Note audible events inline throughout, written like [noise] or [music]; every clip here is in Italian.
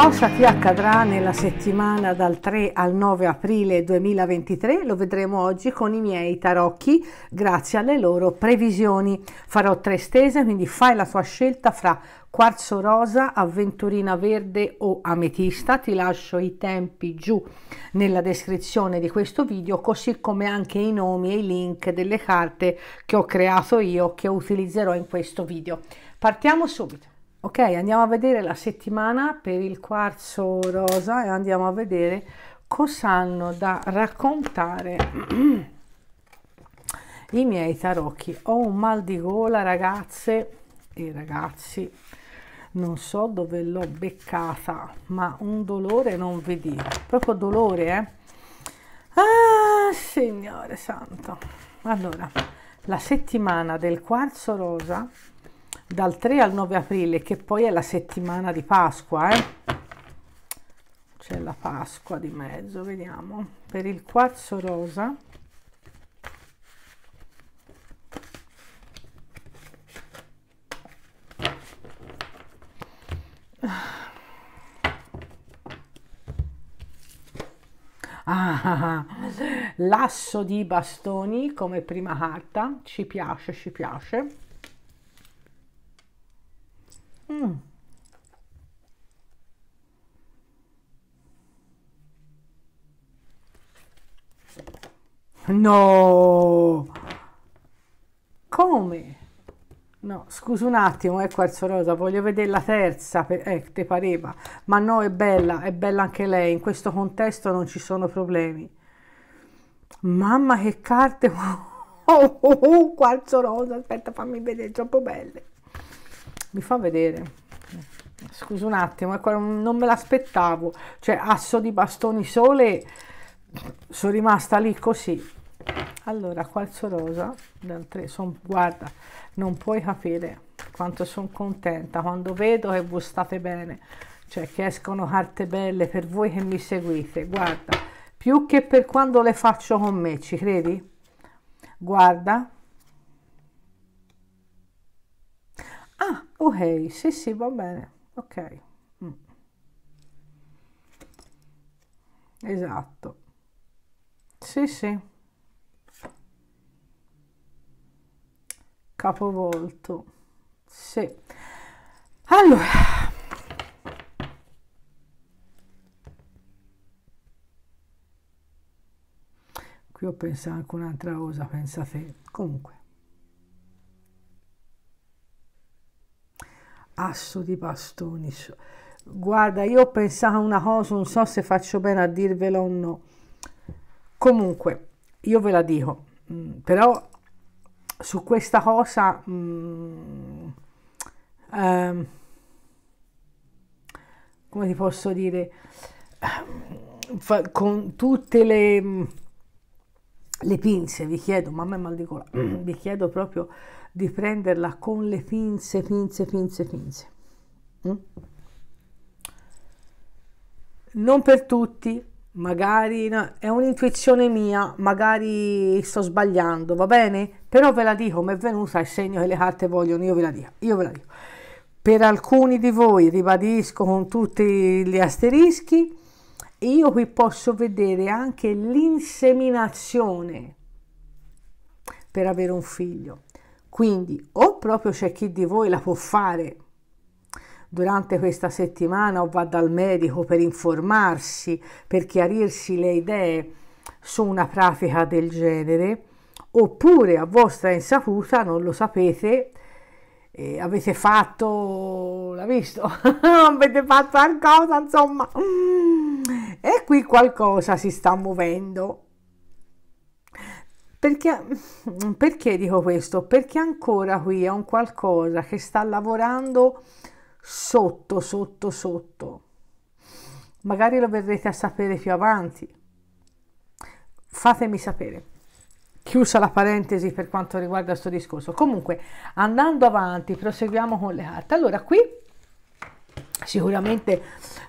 Cosa ti accadrà nella settimana dal 3 al 9 aprile 2023 lo vedremo oggi con i miei tarocchi grazie alle loro previsioni. Farò tre stese, quindi fai la tua scelta fra quarzo rosa, avventurina verde o ametista. Ti lascio i tempi giù nella descrizione di questo video, così come anche i nomi e i link delle carte che ho creato io che utilizzerò in questo video. Partiamo subito. Ok, andiamo a vedere la settimana per il quarzo rosa e andiamo a vedere cosa hanno da raccontare [clears throat] i miei tarocchi. Ho un mal di gola, ragazze e ragazzi, non so dove l'ho beccata, ma un dolore non vi dico, proprio dolore, eh? Ah, Signore Santo! Allora, la settimana del quarzo rosa dal 3 al 9 aprile, che poi è la settimana di Pasqua, eh? c'è la Pasqua di mezzo, vediamo, per il quarzo rosa, Ah, [laughs] l'asso di bastoni come prima carta, ci piace, ci piace. Mm. No! Come? No, scusa un attimo, ecco eh, il rosa, voglio vedere la terza, eh, te pareva. Ma no, è bella, è bella anche lei, in questo contesto non ci sono problemi. Mamma che carte! [laughs] Oh, oh, oh, quarzo rosa, aspetta fammi vedere, troppo belle mi fa vedere scusa un attimo ecco, non me l'aspettavo cioè asso di bastoni sole sono rimasta lì così allora quarzo rosa del son, guarda non puoi capire quanto sono contenta quando vedo che voi state bene cioè che escono carte belle per voi che mi seguite guarda più che per quando le faccio con me ci credi guarda ah Oh hey, sì sì, va bene, ok. Mm. Esatto. Sì sì. Capovolto. Sì. Allora... qui ho pensato anche un'altra cosa, pensate. Comunque. asso di bastoni. Guarda, io ho pensato a una cosa, non so se faccio bene a dirvelo o no. Comunque, io ve la dico, mm, però su questa cosa mm, ehm, come ti posso dire ehm, con tutte le, mm, le pinze vi chiedo mamma è mal di gola [clears throat] vi chiedo proprio di prenderla con le pinze, pinze, pinze, pinze. Mm? Non per tutti, magari no, è un'intuizione mia, magari sto sbagliando, va bene? Però ve la dico, mi è venuta il segno che le carte vogliono, io ve la dico, io ve la dico. Per alcuni di voi, ribadisco con tutti gli asterischi, io qui posso vedere anche l'inseminazione per avere un figlio. Quindi o proprio c'è chi di voi la può fare durante questa settimana o va dal medico per informarsi, per chiarirsi le idee su una pratica del genere, oppure a vostra insaputa non lo sapete, eh, avete fatto, l'ha visto, [laughs] avete fatto qualcosa, insomma, e qui qualcosa si sta muovendo. Perché, mm, perché dico questo? Perché ancora qui è un qualcosa che sta lavorando sotto, sotto, sotto. Magari lo verrete a sapere più avanti. Fatemi sapere. Chiusa la parentesi per quanto riguarda questo discorso. Comunque, andando avanti, proseguiamo con le carte. Allora, qui sicuramente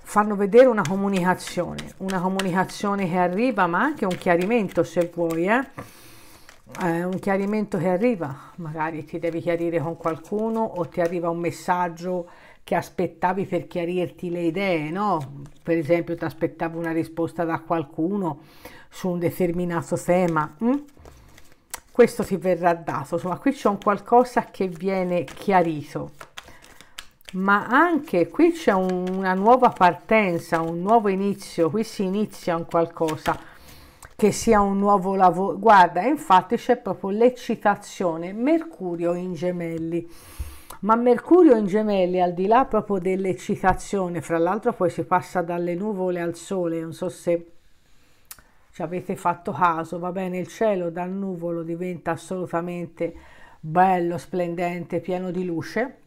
fanno vedere una comunicazione, una comunicazione che arriva, ma anche un chiarimento se vuoi, eh? eh, un chiarimento che arriva, magari ti devi chiarire con qualcuno o ti arriva un messaggio che aspettavi per chiarirti le idee, no? Per esempio ti aspettavi una risposta da qualcuno su un determinato tema. Hm? Questo ti verrà dato, insomma qui c'è un qualcosa che viene chiarito, ma anche qui c'è un, una nuova partenza, un nuovo inizio, qui si inizia un qualcosa che sia un nuovo lavoro. Guarda, infatti c'è proprio l'eccitazione Mercurio in gemelli. Ma Mercurio in gemelli, al di là proprio dell'eccitazione, fra l'altro poi si passa dalle nuvole al sole, non so se ci avete fatto caso, va bene, il cielo dal nuvolo diventa assolutamente bello, splendente, pieno di luce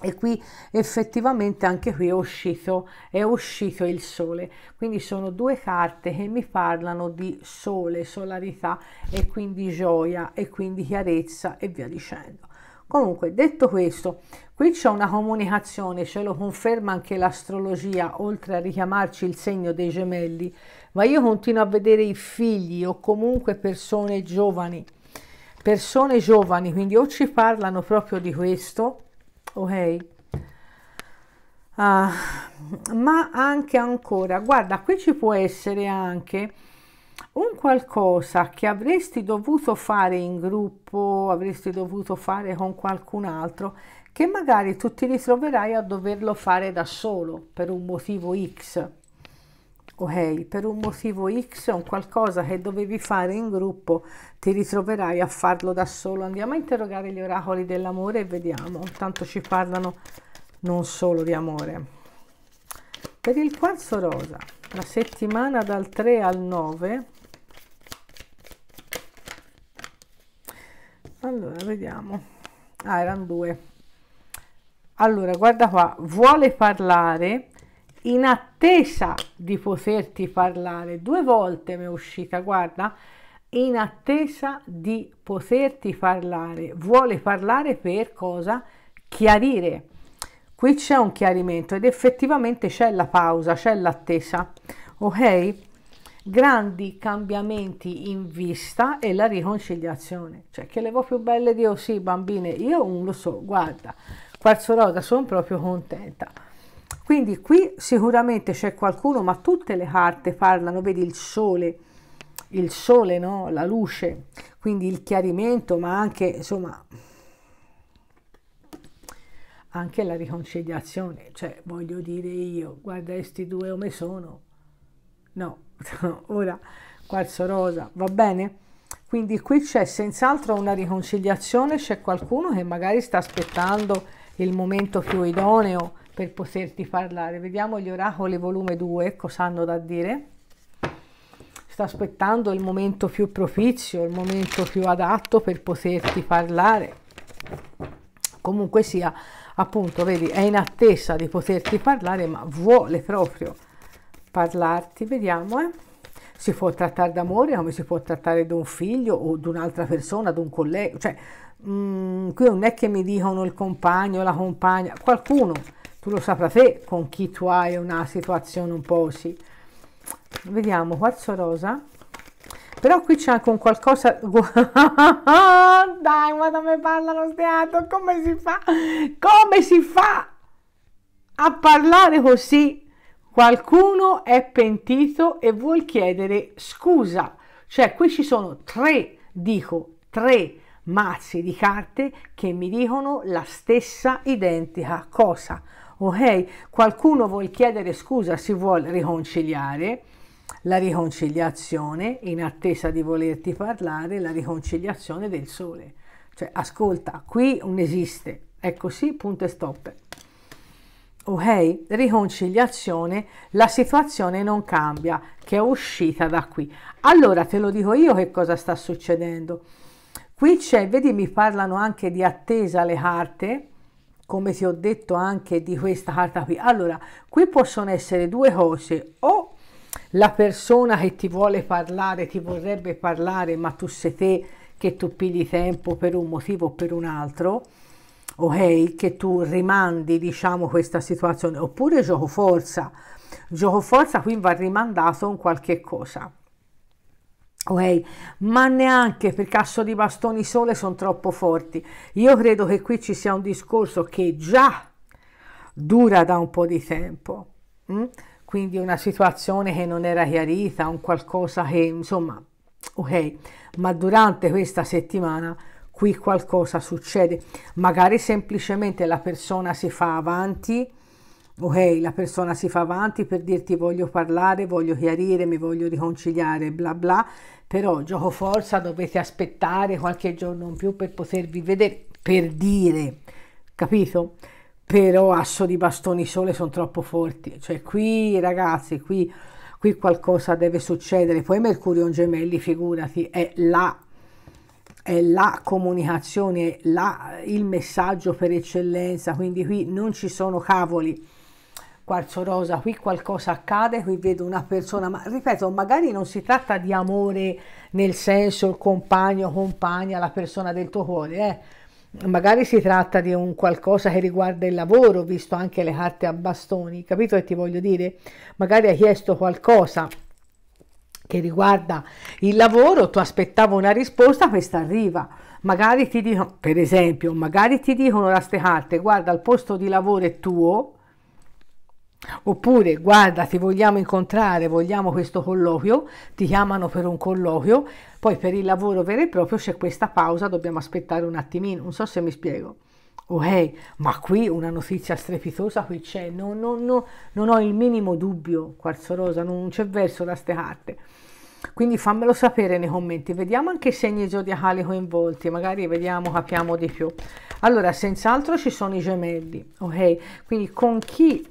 e qui effettivamente anche qui è uscito, è uscito il sole quindi sono due carte che mi parlano di sole solarità e quindi gioia e quindi chiarezza e via dicendo comunque detto questo qui c'è una comunicazione ce lo conferma anche l'astrologia oltre a richiamarci il segno dei gemelli ma io continuo a vedere i figli o comunque persone giovani persone giovani quindi o ci parlano proprio di questo ok uh, ma anche ancora guarda qui ci può essere anche un qualcosa che avresti dovuto fare in gruppo avresti dovuto fare con qualcun altro che magari tu ti ritroverai a doverlo fare da solo per un motivo x ok, per un motivo X un qualcosa che dovevi fare in gruppo, ti ritroverai a farlo da solo. Andiamo a interrogare gli oracoli dell'amore e vediamo, tanto ci parlano non solo di amore. Per il quarzo rosa, la settimana dal 3 al 9, allora vediamo, ah erano due. Allora, guarda qua, vuole parlare in attesa di poterti parlare. Due volte mi è uscita, guarda, in attesa di poterti parlare. Vuole parlare per cosa? Chiarire. Qui c'è un chiarimento ed effettivamente c'è la pausa, c'è l'attesa. Ok? Grandi cambiamenti in vista e la riconciliazione. Cioè, che le voi più belle di oh sì, bambine, io non lo so, guarda, quarzo rosa, sono proprio contenta. Quindi qui sicuramente c'è qualcuno, ma tutte le carte parlano, vedi il sole, il sole, no? la luce, quindi il chiarimento, ma anche, insomma, anche la riconciliazione. Cioè, voglio dire io, guarda questi due come sono. No, [laughs] ora quarzo rosa, va bene? Quindi qui c'è senz'altro una riconciliazione, c'è qualcuno che magari sta aspettando il momento più idoneo, per poterti parlare. Vediamo gli oracoli volume 2 cosa hanno da dire. Sta aspettando il momento più propizio, il momento più adatto per poterti parlare. Comunque sia, appunto, vedi, è in attesa di poterti parlare, ma vuole proprio parlarti. Vediamo, eh. Si può trattare d'amore come si può trattare di un figlio o di un'altra persona, di un collega, cioè mh, mm, qui non è che mi dicono il compagno, la compagna, qualcuno tu lo saprai te con chi tu hai una situazione un po' così. Vediamo, quarzo rosa. Però qui c'è anche un qualcosa... [laughs] Dai, ma da me parlano steato, come si fa? Come si fa a parlare così? Qualcuno è pentito e vuol chiedere scusa. Cioè, qui ci sono tre, dico, tre mazzi di carte che mi dicono la stessa identica cosa ok? Oh, qualcuno vuol chiedere scusa, si vuole riconciliare, la riconciliazione in attesa di volerti parlare, la riconciliazione del sole. Cioè, ascolta, qui non esiste, è così, ecco, punto e stop. Ok? Oh, riconciliazione, la situazione non cambia, che è uscita da qui. Allora te lo dico io che cosa sta succedendo. Qui c'è, vedi, mi parlano anche di attesa le carte, come ti ho detto anche di questa carta qui allora qui possono essere due cose o la persona che ti vuole parlare ti vorrebbe parlare ma tu sei te che tu pigli tempo per un motivo o per un altro ok che tu rimandi diciamo questa situazione oppure gioco forza gioco forza qui va rimandato un qualche cosa Okay. Ma neanche per caso di bastoni sole sono troppo forti. Io credo che qui ci sia un discorso che già dura da un po' di tempo, mh? Mm? quindi una situazione che non era chiarita, un qualcosa che insomma, ok, ma durante questa settimana qui qualcosa succede, magari semplicemente la persona si fa avanti ok, la persona si fa avanti per dirti voglio parlare, voglio chiarire, mi voglio riconciliare, bla bla, però gioco forza, dovete aspettare qualche giorno in più per potervi vedere, per dire, capito? Però asso di bastoni sole sono troppo forti, cioè qui ragazzi, qui, qui qualcosa deve succedere, poi Mercurio in gemelli, figurati, è la è la comunicazione, è la, il messaggio per eccellenza, quindi qui non ci sono cavoli quarzo rosa, qui qualcosa accade, qui vedo una persona, ma ripeto, magari non si tratta di amore nel senso il compagno, compagna, la persona del tuo cuore, eh? magari si tratta di un qualcosa che riguarda il lavoro, visto anche le carte a bastoni, capito che ti voglio dire? Magari hai chiesto qualcosa che riguarda il lavoro, tu aspettavo una risposta, questa arriva. Magari ti dicono, per esempio, magari ti dicono da ste carte, guarda, il posto di lavoro è tuo, Oppure, guarda, ti vogliamo incontrare, vogliamo questo colloquio, ti chiamano per un colloquio, poi per il lavoro vero e proprio c'è questa pausa, dobbiamo aspettare un attimino, non so se mi spiego. Ok, ma qui una notizia strepitosa qui c'è, no, no, no, non ho il minimo dubbio, Quarzo Rosa, non c'è verso da ste carte. Quindi fammelo sapere nei commenti, vediamo anche i segni zodiacali coinvolti, magari vediamo, capiamo di più. Allora, senz'altro ci sono i gemelli, ok? Quindi con chi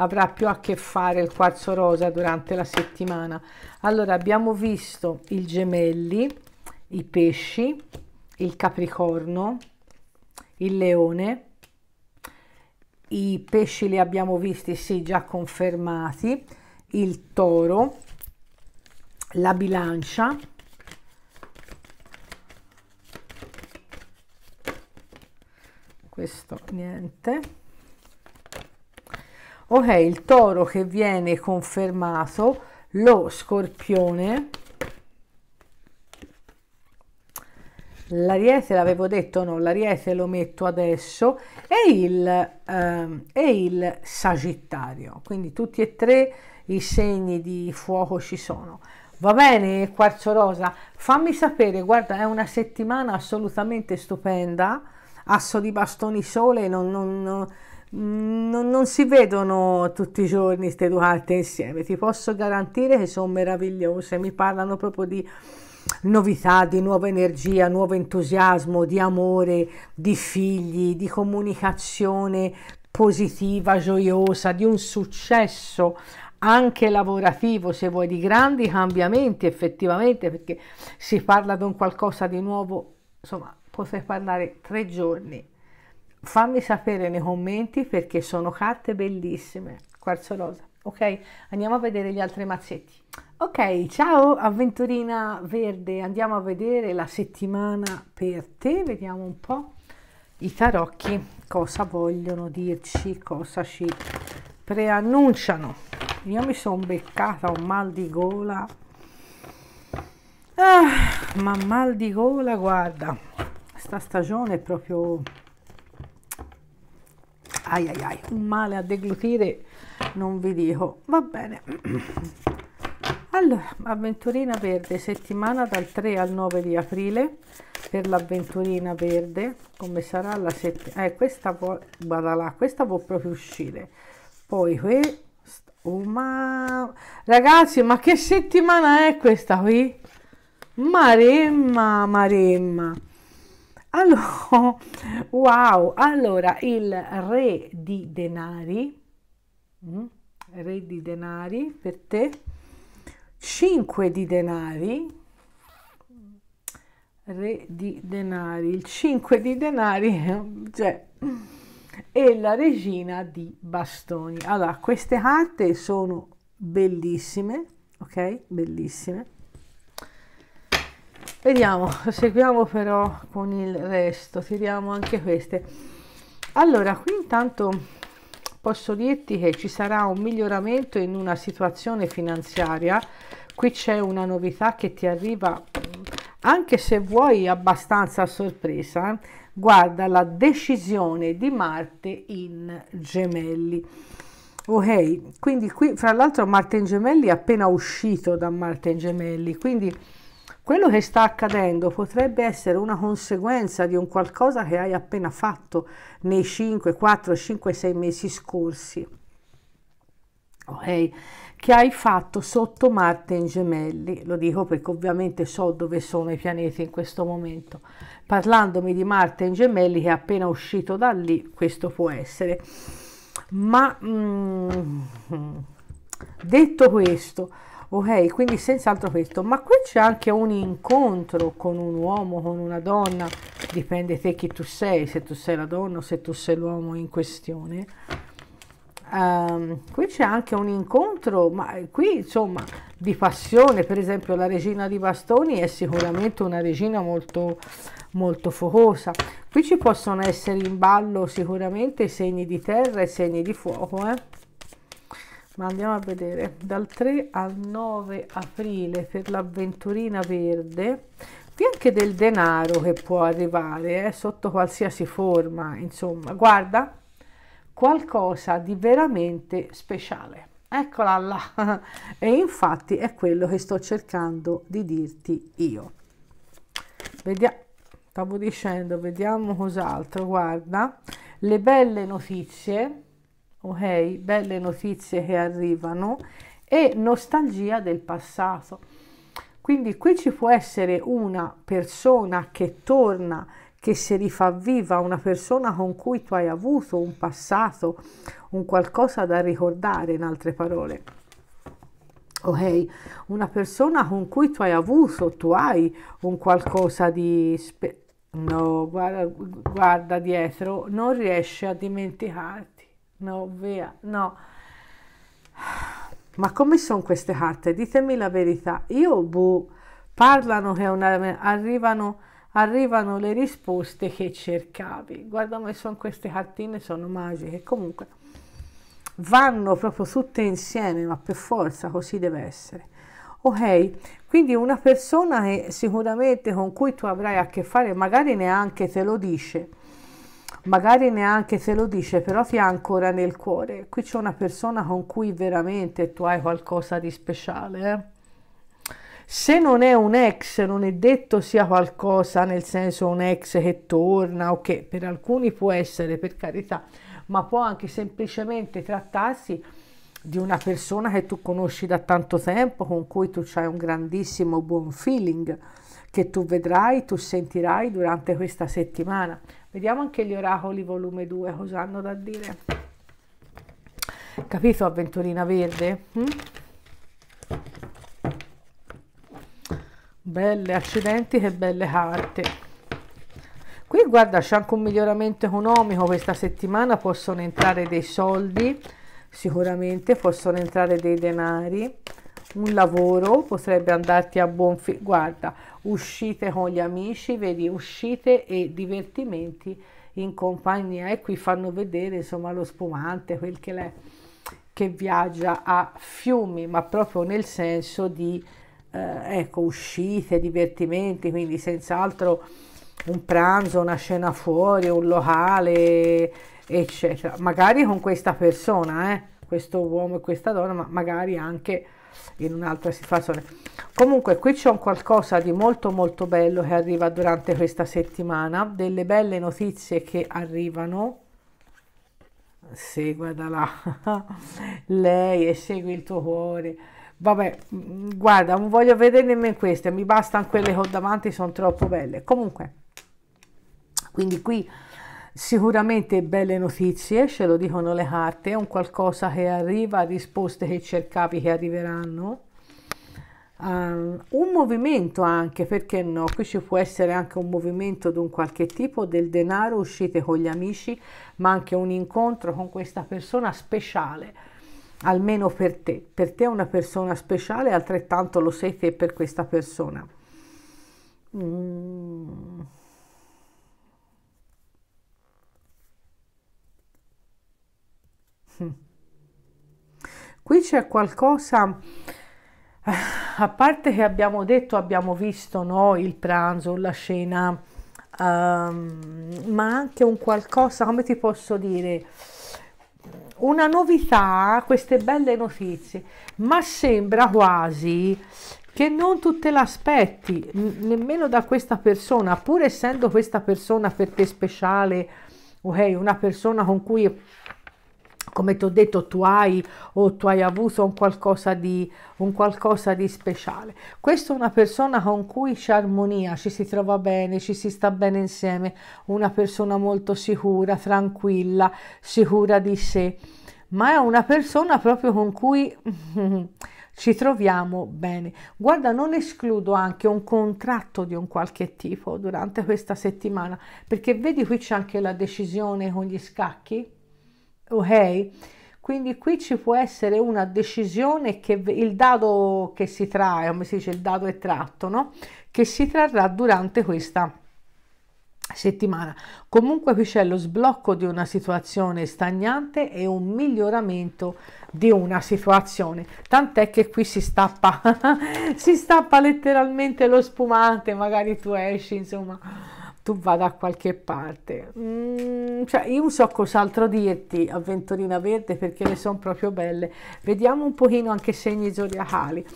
avrà più a che fare il quarzo rosa durante la settimana. Allora abbiamo visto il gemelli, i pesci, il capricorno, il leone, i pesci li abbiamo visti, sì, già confermati, il toro, la bilancia, questo niente ok il toro che viene confermato lo scorpione l'ariete l'avevo detto no l'ariete lo metto adesso e il, ehm, e il sagittario quindi tutti e tre i segni di fuoco ci sono va bene quarzo rosa fammi sapere guarda è una settimana assolutamente stupenda asso di bastoni sole non, non, non Mm, non, non si vedono tutti i giorni queste due carte insieme, ti posso garantire che sono meravigliose, mi parlano proprio di novità, di nuova energia, nuovo entusiasmo, di amore, di figli, di comunicazione positiva, gioiosa, di un successo anche lavorativo, se vuoi, di grandi cambiamenti effettivamente, perché si parla di un qualcosa di nuovo, insomma, potrei parlare tre giorni fammi sapere nei commenti perché sono carte bellissime, quarzo rosa Ok, andiamo a vedere gli altri mazzetti. Ok, ciao avventurina verde, andiamo a vedere la settimana per te, vediamo un po' i tarocchi cosa vogliono dirci, cosa ci preannunciano. Io mi sono beccata un mal di gola, ah, ma mal di gola, guarda, sta stagione è proprio ai ai ai, un male a deglutire, non vi dico. Va bene. Allora, avventurina verde, settimana dal 3 al 9 di aprile per l'avventurina verde, come sarà la settimana? Eh, questa può, guarda là, questa può proprio uscire. Poi questa, oh, ma... Ragazzi, ma che settimana è questa qui? Maremma, maremma. Allora, [laughs] wow, allora il re di denari, mm, re di denari per te, 5 di denari, re di denari, il 5 di denari, [laughs] cioè, e la regina di bastoni. Allora, queste carte sono bellissime, ok? Bellissime Vediamo, [laughs] seguiamo però con il resto, tiriamo anche queste. Allora, qui intanto posso dirti che ci sarà un miglioramento in una situazione finanziaria. Qui c'è una novità che ti arriva, anche se vuoi, abbastanza sorpresa. Eh. Guarda la decisione di Marte in gemelli. Ok, quindi qui, fra l'altro, Marte in gemelli è appena uscito da Marte in gemelli, quindi quello che sta accadendo potrebbe essere una conseguenza di un qualcosa che hai appena fatto nei 5, 4, 5, 6 mesi scorsi. Ok? Che hai fatto sotto Marte in gemelli, lo dico perché ovviamente so dove sono i pianeti in questo momento. Parlandomi di Marte in gemelli che è appena uscito da lì, questo può essere. Ma mm, mm detto questo, ok quindi senz'altro questo ma qui c'è anche un incontro con un uomo con una donna dipende te chi tu sei se tu sei la donna o se tu sei l'uomo in questione um, qui c'è anche un incontro ma eh, qui insomma di passione per esempio la regina di bastoni è sicuramente una regina molto molto focosa qui ci possono essere in ballo sicuramente segni di terra e segni di fuoco eh ma andiamo a vedere dal 3 al 9 aprile per l'avventurina verde vi anche del denaro che può arrivare eh, sotto qualsiasi forma insomma guarda qualcosa di veramente speciale eccola là [laughs] e infatti è quello che sto cercando di dirti io vediamo stavo dicendo vediamo cos'altro guarda le belle notizie ok? Belle notizie che arrivano e nostalgia del passato. Quindi qui ci può essere una persona che torna, che si rifà viva, una persona con cui tu hai avuto un passato, un qualcosa da ricordare, in altre parole. Ok, una persona con cui tu hai avuto, tu hai un qualcosa di... no, guarda, guarda dietro, non riesce a dimenticarti No, via, no. Ma come sono queste carte? Ditemi la verità. Io, boh, parlano che una, arrivano, arrivano le risposte che cercavi. Guarda come sono queste cartine, sono magiche. Comunque, vanno proprio tutte insieme, ma per forza così deve essere. Ok, quindi una persona che sicuramente con cui tu avrai a che fare, magari neanche te lo dice, magari neanche se lo dice, però ti ha ancora nel cuore. Qui c'è una persona con cui veramente tu hai qualcosa di speciale. Eh? se non è un ex, non è detto sia qualcosa nel senso un ex che torna o che per alcuni può essere per carità, ma può anche semplicemente trattarsi di una persona che tu conosci da tanto tempo, con cui tu hai un grandissimo buon feeling che tu vedrai, tu sentirai durante questa settimana. Vediamo anche gli oracoli volume 2 cosa hanno da dire. Capito avventurina verde? Mm? Belle, accidenti che belle carte. Qui guarda c'è anche un miglioramento economico questa settimana, possono entrare dei soldi, sicuramente possono entrare dei denari, un lavoro potrebbe andarti a buon fine. Guarda, uscite con gli amici, vedi, uscite e divertimenti in compagnia e qui fanno vedere insomma lo spumante, quel che l'è che viaggia a fiumi, ma proprio nel senso di eh, ecco, uscite, divertimenti, quindi senz'altro un pranzo, una cena fuori, un locale, eccetera. Magari con questa persona, eh, questo uomo e questa donna, ma magari anche in un'altra situazione. Comunque qui c'è un qualcosa di molto molto bello che arriva durante questa settimana, delle belle notizie che arrivano. Segui Seguada là, [laughs] lei e segui il tuo cuore. Vabbè, guarda, non voglio vedere nemmeno queste, mi bastano quelle che ho davanti, sono troppo belle. Comunque, quindi qui Sicuramente belle notizie, ce lo dicono le carte, è un qualcosa che arriva, risposte che cercavi che arriveranno. Um, un movimento anche, perché no? Qui ci può essere anche un movimento di un qualche tipo del denaro, uscite con gli amici, ma anche un incontro con questa persona speciale, almeno per te. Per te è una persona speciale, altrettanto lo sei te per questa persona. Mm. qui c'è qualcosa eh, a parte che abbiamo detto abbiamo visto no, il pranzo la scena um, ma anche un qualcosa come ti posso dire una novità queste belle notizie ma sembra quasi che non tu te l'aspetti nemmeno da questa persona pur essendo questa persona per te speciale ok una persona con cui come ti ho detto tu hai o tu hai avuto un qualcosa, di, un qualcosa di speciale. Questa è una persona con cui c'è armonia, ci si trova bene, ci si sta bene insieme, una persona molto sicura, tranquilla, sicura di sé, ma è una persona proprio con cui [laughs] ci troviamo bene. Guarda, non escludo anche un contratto di un qualche tipo durante questa settimana, perché vedi qui c'è anche la decisione con gli scacchi ok? Quindi qui ci può essere una decisione che il dado che si trae, come si dice, il dado è tratto, no? Che si trarrà durante questa settimana. Comunque qui c'è lo sblocco di una situazione stagnante e un miglioramento di una situazione. Tant'è che qui si stappa, [laughs] si stappa letteralmente lo spumante, magari tu esci, insomma tu vada a qualche parte. Mm, cioè, io non so cos'altro dirti avventurina Verde perché le sono proprio belle. Vediamo un pochino anche segni zodiacali.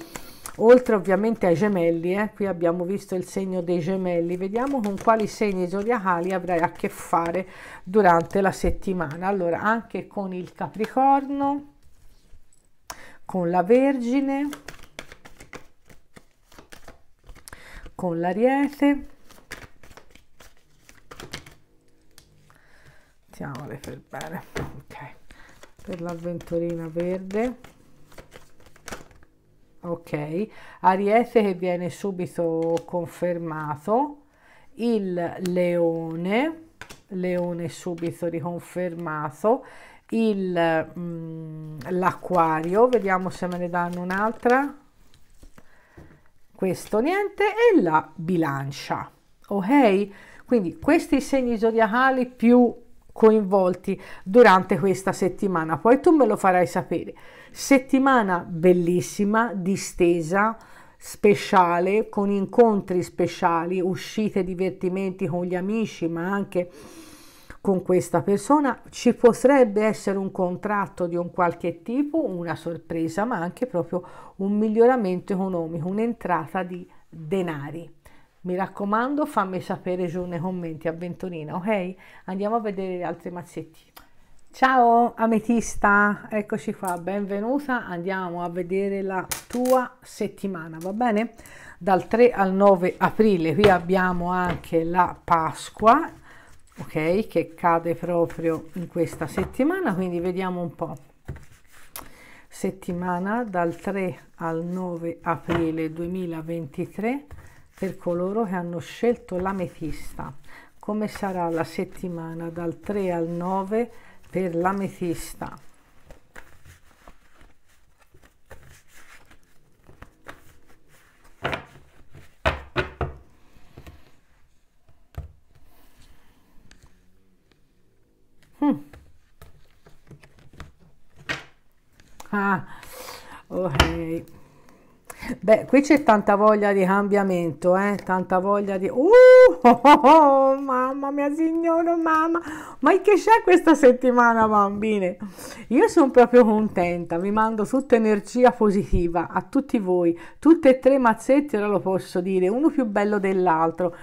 Oltre ovviamente ai gemelli, eh, qui abbiamo visto il segno dei gemelli, vediamo con quali segni zodiacali avrai a che fare durante la settimana. Allora, anche con il Capricorno, con la Vergine, con l'Ariete, mettiamole per bene ok per l'avventurina verde ok ariete che viene subito confermato il leone leone subito riconfermato il mm, l'acquario vediamo se me ne danno un'altra questo niente e la bilancia ok quindi questi segni zodiacali più coinvolti durante questa settimana. Poi tu me lo farai sapere. Settimana bellissima, distesa, speciale, con incontri speciali, uscite, divertimenti con gli amici, ma anche con questa persona. Ci potrebbe essere un contratto di un qualche tipo, una sorpresa, ma anche proprio un miglioramento economico, un'entrata di denari. Mi raccomando, fammi sapere giù nei commenti avventurina, ok? Andiamo a vedere gli altri mazzetti. Ciao ametista, eccoci qua, benvenuta, andiamo a vedere la tua settimana, va bene? Dal 3 al 9 aprile, qui abbiamo anche la Pasqua, ok? Che cade proprio in questa settimana, quindi vediamo un po'. Settimana dal 3 al 9 aprile 2023 per coloro che hanno scelto l'ametista. Come sarà la settimana dal 3 al 9 per l'ametista? Beh, qui c'è tanta voglia di cambiamento, eh? tanta voglia di... Uh, [laughs] oh, oh, oh, mamma mia signora, mamma, ma che c'è questa settimana bambine? Io sono proprio contenta, vi mando tutta energia positiva a tutti voi, tutte e tre mazzetti, ora lo posso dire, uno più bello dell'altro.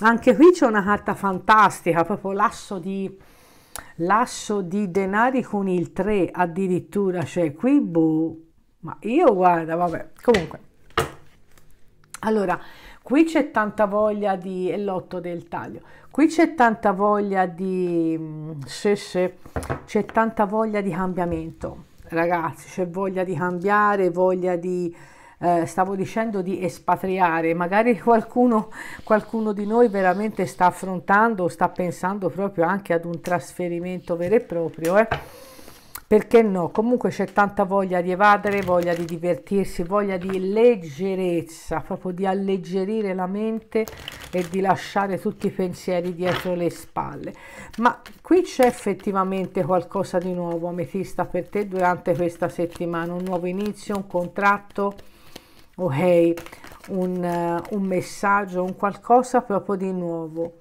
Anche qui c'è una carta fantastica, proprio l'asso di l'asso di denari con il 3 addirittura, cioè qui boh, ma io guarda, vabbè, comunque allora, qui c'è tanta voglia di è l'otto del taglio qui c'è tanta voglia di mm, se se c'è tanta voglia di cambiamento ragazzi c'è voglia di cambiare voglia di eh, stavo dicendo di espatriare magari qualcuno qualcuno di noi veramente sta affrontando sta pensando proprio anche ad un trasferimento vero e proprio eh perché no? Comunque c'è tanta voglia di evadere, voglia di divertirsi, voglia di leggerezza, proprio di alleggerire la mente e di lasciare tutti i pensieri dietro le spalle. Ma qui c'è effettivamente qualcosa di nuovo, Ametista, per te durante questa settimana, un nuovo inizio, un contratto, ok, un, eh, un messaggio, un qualcosa proprio di nuovo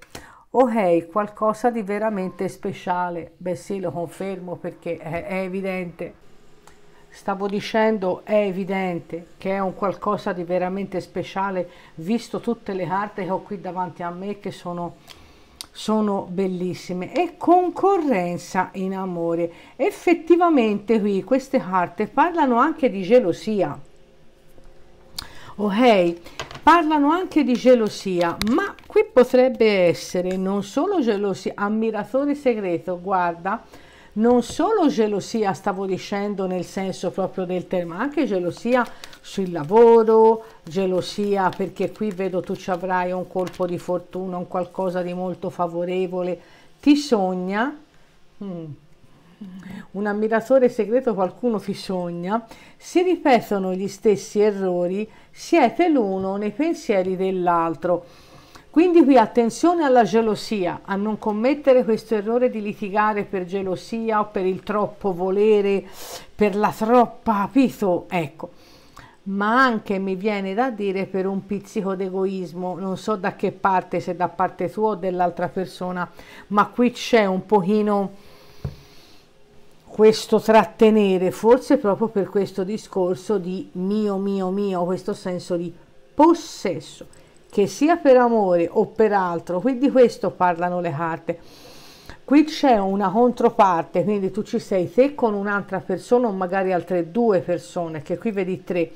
Oh hey, qualcosa di veramente speciale. Beh sì, lo confermo perché è, è evidente. Stavo dicendo, è evidente che è un qualcosa di veramente speciale, visto tutte le carte che ho qui davanti a me che sono sono bellissime e concorrenza in amore effettivamente qui queste carte parlano anche di gelosia ok oh, Parlano anche di gelosia, ma qui potrebbe essere non solo gelosia, ammiratore segreto, guarda, non solo gelosia, stavo dicendo nel senso proprio del termine, ma anche gelosia sul lavoro, gelosia perché qui vedo tu ci avrai un colpo di fortuna, un qualcosa di molto favorevole, ti sogna. Mm un ammiratore segreto qualcuno sogna, si ripetono gli stessi errori, siete l'uno nei pensieri dell'altro. Quindi qui attenzione alla gelosia, a non commettere questo errore di litigare per gelosia o per il troppo volere, per la troppa capito, ecco. Ma anche mi viene da dire per un pizzico d'egoismo, non so da che parte, se da parte tua o dell'altra persona, ma qui c'è un pochino questo trattenere, forse proprio per questo discorso di mio, mio, mio, questo senso di possesso, che sia per amore o per altro, qui di questo parlano le carte. Qui c'è una controparte, quindi tu ci sei te con un'altra persona o magari altre due persone, che qui vedi tre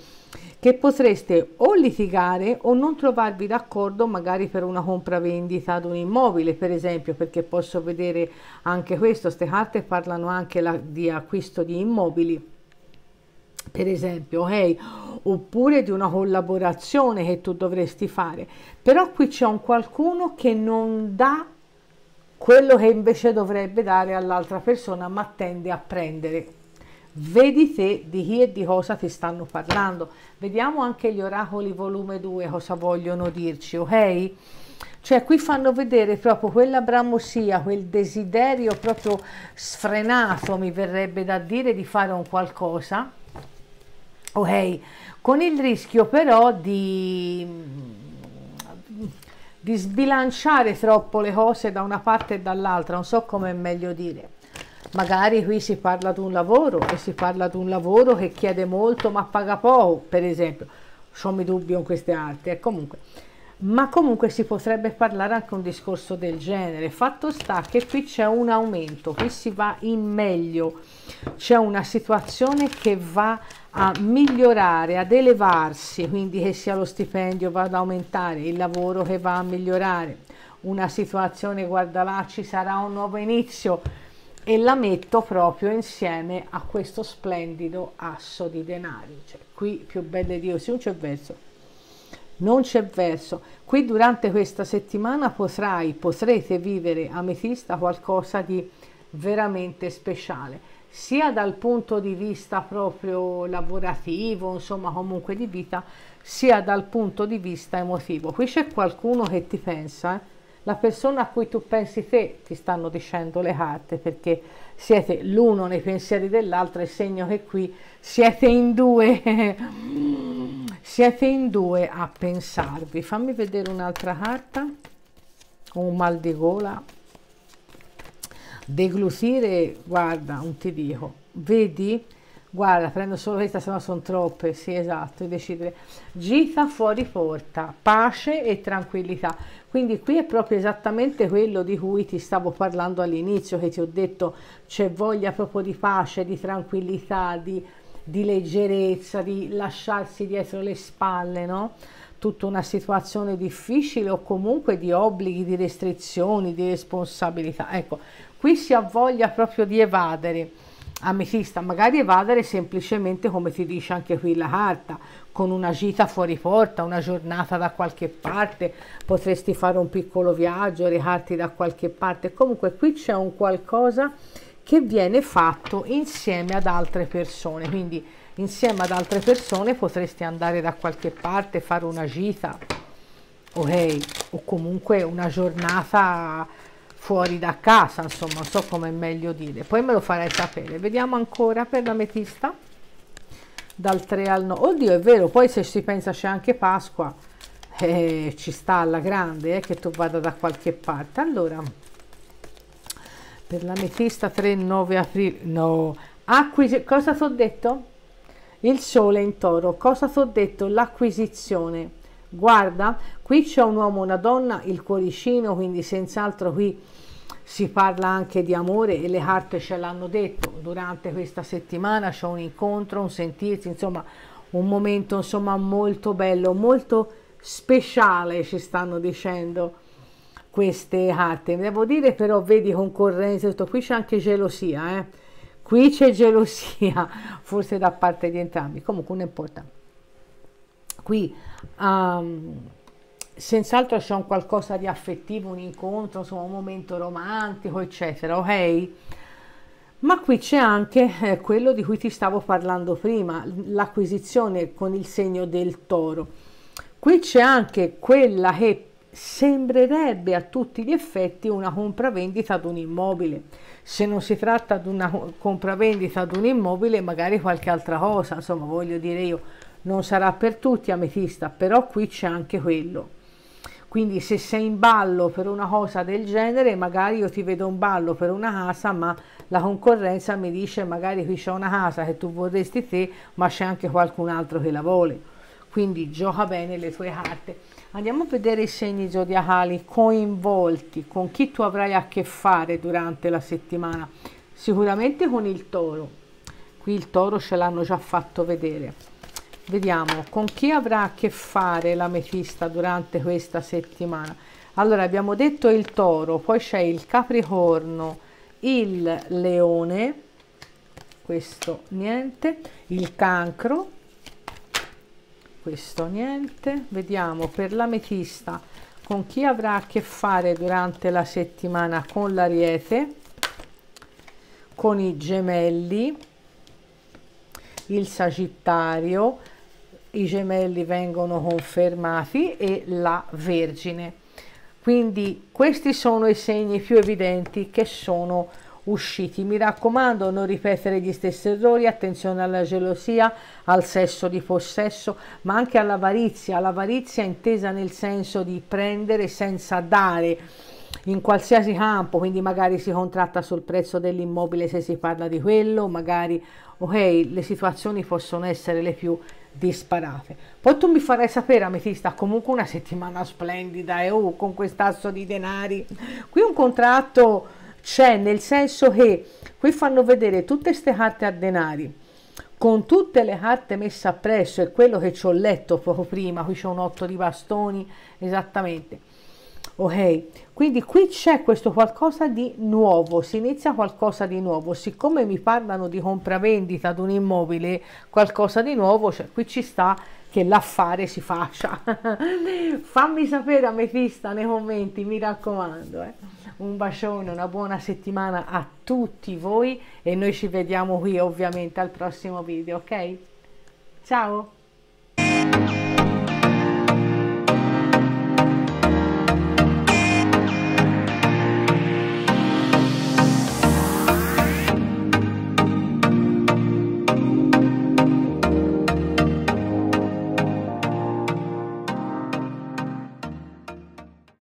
che potreste o litigare o non trovarvi d'accordo magari per una compravendita ad un immobile per esempio perché posso vedere anche questo, queste carte parlano anche la, di acquisto di immobili per esempio, ok? Oppure di una collaborazione che tu dovresti fare. Però qui c'è un qualcuno che non dà quello che invece dovrebbe dare all'altra persona, ma tende a prendere Vedi te di chi e di cosa ti stanno parlando. Vediamo anche gli oracoli volume 2 cosa vogliono dirci, ok? Cioè qui fanno vedere proprio quella bramosia, quel desiderio proprio sfrenato, mi verrebbe da dire, di fare un qualcosa, ok? Con il rischio però di di sbilanciare troppo le cose da una parte e dall'altra, non so come è meglio dire. Magari qui si parla di un lavoro e si parla di un lavoro che chiede molto ma paga poco, per esempio. Sono mi dubbio in queste arti, eh, comunque. Ma comunque si potrebbe parlare anche un discorso del genere. Fatto sta che qui c'è un aumento, qui si va in meglio, c'è una situazione che va a migliorare, ad elevarsi, quindi che sia lo stipendio va ad aumentare, il lavoro che va a migliorare, una situazione, guarda là, ci sarà un nuovo inizio e la metto proprio insieme a questo splendido asso di denari cioè qui più belle di così non c'è verso non c'è verso qui durante questa settimana potrai potrete vivere ametista qualcosa di veramente speciale sia dal punto di vista proprio lavorativo, insomma comunque di vita, sia dal punto di vista emotivo. Qui c'è qualcuno che ti pensa, eh? la persona a cui tu pensi te ti stanno dicendo le carte perché siete l'uno nei pensieri dell'altro è segno che qui siete in due [laughs] siete in due a pensarvi fammi vedere un'altra carta un mal di gola deglutire guarda non ti dico vedi Guarda, prendo solo questa, se no sono troppe. Sì, esatto, decidere. Gita fuori porta, pace e tranquillità. Quindi qui è proprio esattamente quello di cui ti stavo parlando all'inizio, che ti ho detto c'è voglia proprio di pace, di tranquillità, di, di leggerezza, di lasciarsi dietro le spalle, no? Tutta una situazione difficile o comunque di obblighi, di restrizioni, di responsabilità. Ecco, qui si ha voglia proprio di evadere ametista magari evadere semplicemente come ti dice anche qui la carta con una gita fuori porta una giornata da qualche parte potresti fare un piccolo viaggio recarti da qualche parte comunque qui c'è un qualcosa che viene fatto insieme ad altre persone quindi insieme ad altre persone potresti andare da qualche parte fare una gita ok o comunque una giornata fuori da casa, insomma, so come è meglio dire. Poi me lo farai sapere. Vediamo ancora per l'ametista, dal 3 al 9. Oddio, è vero, poi se si pensa c'è anche Pasqua, eh, ci sta alla grande eh, che tu vada da qualche parte. Allora, per l'ametista 3-9 aprile, no, Acquisi ah, cosa ti ho detto? Il sole in toro, cosa ti ho detto? L'acquisizione. Guarda, qui c'è un uomo, una donna, il cuoricino, quindi senz'altro qui si parla anche di amore e le carte ce l'hanno detto durante questa settimana c'è un incontro un sentirsi insomma un momento insomma molto bello molto speciale ci stanno dicendo queste carte devo dire però vedi concorrenza tutto qui c'è anche gelosia eh? qui c'è gelosia [laughs] forse da parte di entrambi comunque non importa qui um, senz'altro c'è un qualcosa di affettivo, un incontro, insomma, un momento romantico, eccetera, ok? Ma qui c'è anche eh, quello di cui ti stavo parlando prima, l'acquisizione con il segno del toro. Qui c'è anche quella che sembrerebbe a tutti gli effetti una compravendita di un immobile. Se non si tratta di una compravendita di un immobile, magari qualche altra cosa, insomma, voglio dire io, non sarà per tutti ametista, però qui c'è anche quello. Quindi se sei in ballo per una cosa del genere, magari io ti vedo in ballo per una casa, ma la concorrenza mi dice magari qui c'è una casa che tu vorresti te, ma c'è anche qualcun altro che la vuole. Quindi gioca bene le tue carte. Andiamo a vedere i segni zodiacali coinvolti, con chi tu avrai a che fare durante la settimana. Sicuramente con il toro. Qui il toro ce l'hanno già fatto vedere vediamo con chi avrà a che fare l'ametista durante questa settimana allora abbiamo detto il toro poi c'è il capricorno il leone questo niente il cancro questo niente vediamo per l'ametista con chi avrà a che fare durante la settimana con l'ariete con i gemelli il sagittario i gemelli vengono confermati e la Vergine. Quindi questi sono i segni più evidenti che sono usciti. Mi raccomando, non ripetere gli stessi errori, attenzione alla gelosia, al sesso di possesso, ma anche all'avarizia, l'avarizia intesa nel senso di prendere senza dare in qualsiasi campo, quindi magari si contratta sul prezzo dell'immobile se si parla di quello, magari ok, le situazioni possono essere le più disparate. Poi tu mi farai sapere, Ametista, comunque una settimana splendida e eh, oh, con quest'asso di denari. Qui un contratto c'è, nel senso che qui fanno vedere tutte queste carte a denari con tutte le carte messe appresso e quello che ci ho letto poco prima, qui c'è un otto di bastoni, esattamente ok quindi qui c'è questo qualcosa di nuovo si inizia qualcosa di nuovo siccome mi parlano di compravendita di un immobile qualcosa di nuovo cioè qui ci sta che l'affare si faccia [laughs] fammi sapere ametista nei commenti mi raccomando eh. un bacione una buona settimana a tutti voi e noi ci vediamo qui ovviamente al prossimo video ok ciao